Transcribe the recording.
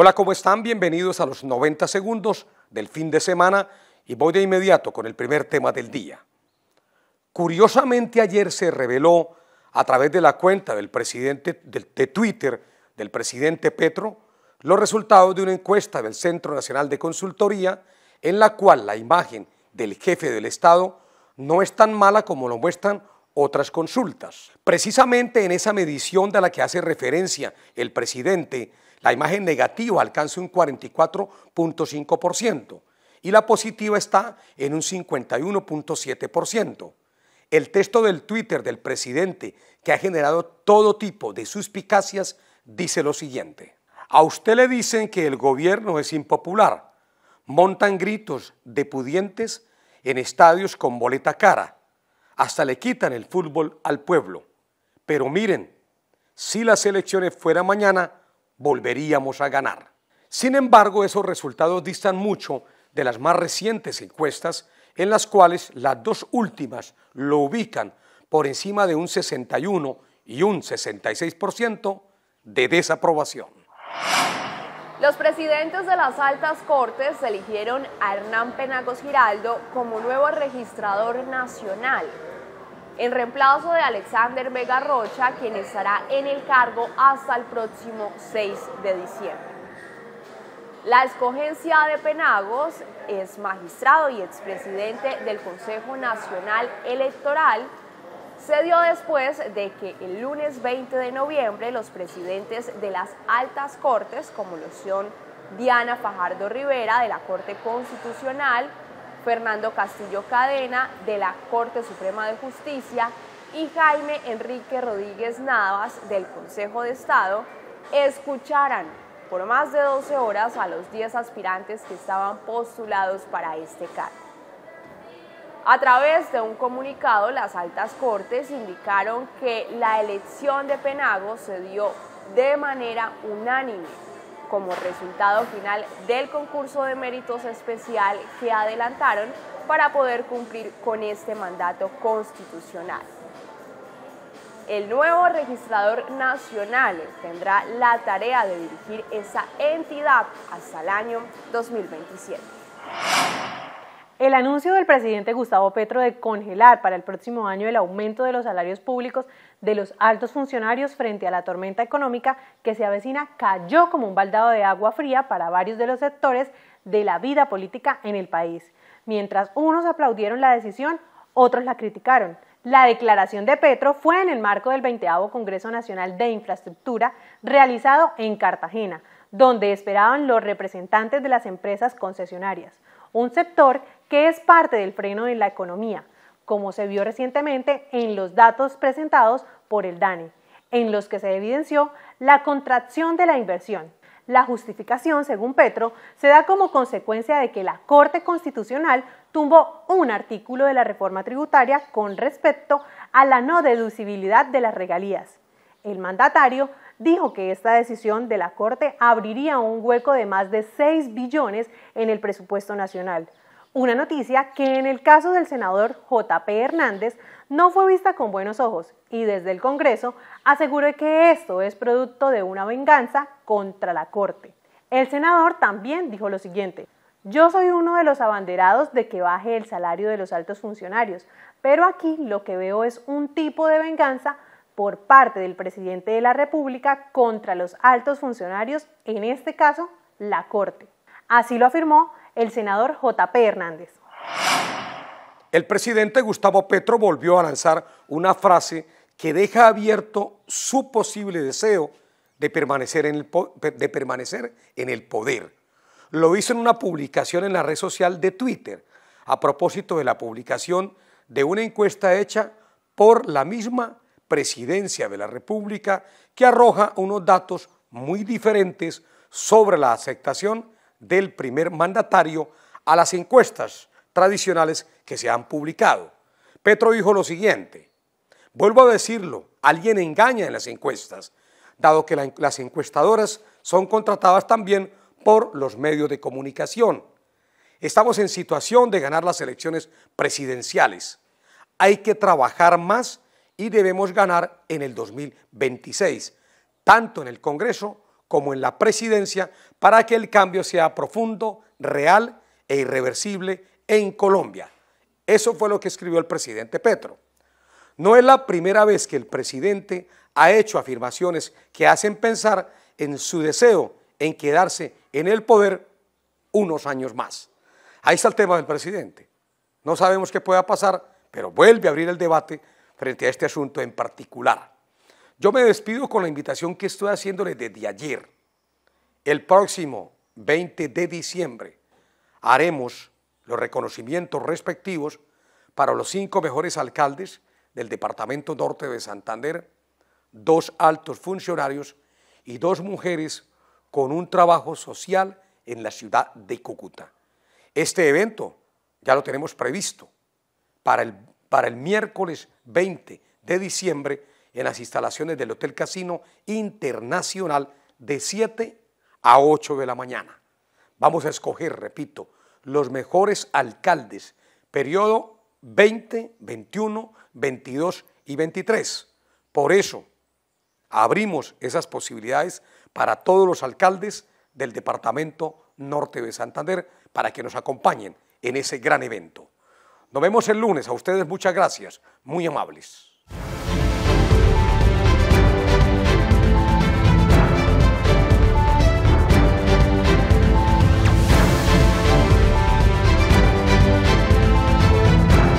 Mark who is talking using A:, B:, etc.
A: Hola, ¿cómo están? Bienvenidos a los 90 segundos del fin de semana y voy de inmediato con el primer tema del día. Curiosamente ayer se reveló a través de la cuenta del presidente de, Twitter del presidente Petro los resultados de una encuesta del Centro Nacional de Consultoría en la cual la imagen del jefe del Estado no es tan mala como lo muestran otras consultas. Precisamente en esa medición de la que hace referencia el presidente, la imagen negativa alcanza un 44.5% y la positiva está en un 51.7%. El texto del Twitter del presidente, que ha generado todo tipo de suspicacias, dice lo siguiente. A usted le dicen que el gobierno es impopular. Montan gritos de pudientes en estadios con boleta cara. Hasta le quitan el fútbol al pueblo. Pero miren, si las elecciones fueran mañana, volveríamos a ganar. Sin embargo, esos resultados distan mucho de las más recientes encuestas, en las cuales las dos últimas lo ubican por encima de un 61 y un 66% de desaprobación.
B: Los presidentes de las altas cortes eligieron a Hernán Penagos Giraldo como nuevo registrador nacional en reemplazo de Alexander Vega Rocha, quien estará en el cargo hasta el próximo 6 de diciembre. La escogencia de Penagos es magistrado y expresidente del Consejo Nacional Electoral. Se dio después de que el lunes 20 de noviembre los presidentes de las altas cortes, como lo Diana Fajardo Rivera de la Corte Constitucional, Fernando Castillo Cadena de la Corte Suprema de Justicia y Jaime Enrique Rodríguez Navas del Consejo de Estado escucharan por más de 12 horas a los 10 aspirantes que estaban postulados para este cargo. A través de un comunicado, las altas cortes indicaron que la elección de Penago se dio de manera unánime como resultado final del concurso de méritos especial que adelantaron para poder cumplir con este mandato constitucional. El nuevo registrador nacional tendrá la tarea de dirigir esa entidad hasta el año 2027.
C: El anuncio del presidente Gustavo Petro de congelar para el próximo año el aumento de los salarios públicos de los altos funcionarios frente a la tormenta económica que se avecina cayó como un baldado de agua fría para varios de los sectores de la vida política en el país. Mientras unos aplaudieron la decisión, otros la criticaron. La declaración de Petro fue en el marco del 20 Congreso Nacional de Infraestructura realizado en Cartagena, donde esperaban los representantes de las empresas concesionarias un sector que es parte del freno de la economía, como se vio recientemente en los datos presentados por el DANE, en los que se evidenció la contracción de la inversión. La justificación, según Petro, se da como consecuencia de que la Corte Constitucional tumbó un artículo de la reforma tributaria con respecto a la no deducibilidad de las regalías. El mandatario dijo que esta decisión de la Corte abriría un hueco de más de 6 billones en el presupuesto nacional. Una noticia que en el caso del senador JP Hernández no fue vista con buenos ojos y desde el Congreso aseguró que esto es producto de una venganza contra la Corte. El senador también dijo lo siguiente. Yo soy uno de los abanderados de que baje el salario de los altos funcionarios, pero aquí lo que veo es un tipo de venganza por parte del presidente de la República contra los altos funcionarios, en este caso la Corte. Así lo afirmó el senador JP Hernández.
A: El presidente Gustavo Petro volvió a lanzar una frase que deja abierto su posible deseo de permanecer en el, de permanecer en el poder. Lo hizo en una publicación en la red social de Twitter, a propósito de la publicación de una encuesta hecha por la misma Presidencia de la República que arroja unos datos muy diferentes sobre la aceptación del primer mandatario a las encuestas tradicionales que se han publicado. Petro dijo lo siguiente, vuelvo a decirlo, alguien engaña en las encuestas, dado que las encuestadoras son contratadas también por los medios de comunicación. Estamos en situación de ganar las elecciones presidenciales. Hay que trabajar más y debemos ganar en el 2026, tanto en el Congreso como en la presidencia, para que el cambio sea profundo, real e irreversible en Colombia. Eso fue lo que escribió el presidente Petro. No es la primera vez que el presidente ha hecho afirmaciones que hacen pensar en su deseo en quedarse en el poder unos años más. Ahí está el tema del presidente. No sabemos qué pueda pasar, pero vuelve a abrir el debate frente a este asunto en particular. Yo me despido con la invitación que estoy haciéndole desde ayer. El próximo 20 de diciembre haremos los reconocimientos respectivos para los cinco mejores alcaldes del Departamento Norte de Santander, dos altos funcionarios y dos mujeres con un trabajo social en la ciudad de Cúcuta. Este evento ya lo tenemos previsto para el para el miércoles 20 de diciembre en las instalaciones del Hotel Casino Internacional de 7 a 8 de la mañana. Vamos a escoger, repito, los mejores alcaldes, periodo 20, 21, 22 y 23. Por eso, abrimos esas posibilidades para todos los alcaldes del Departamento Norte de Santander para que nos acompañen en ese gran evento. Nos vemos el lunes. A ustedes muchas gracias. Muy amables.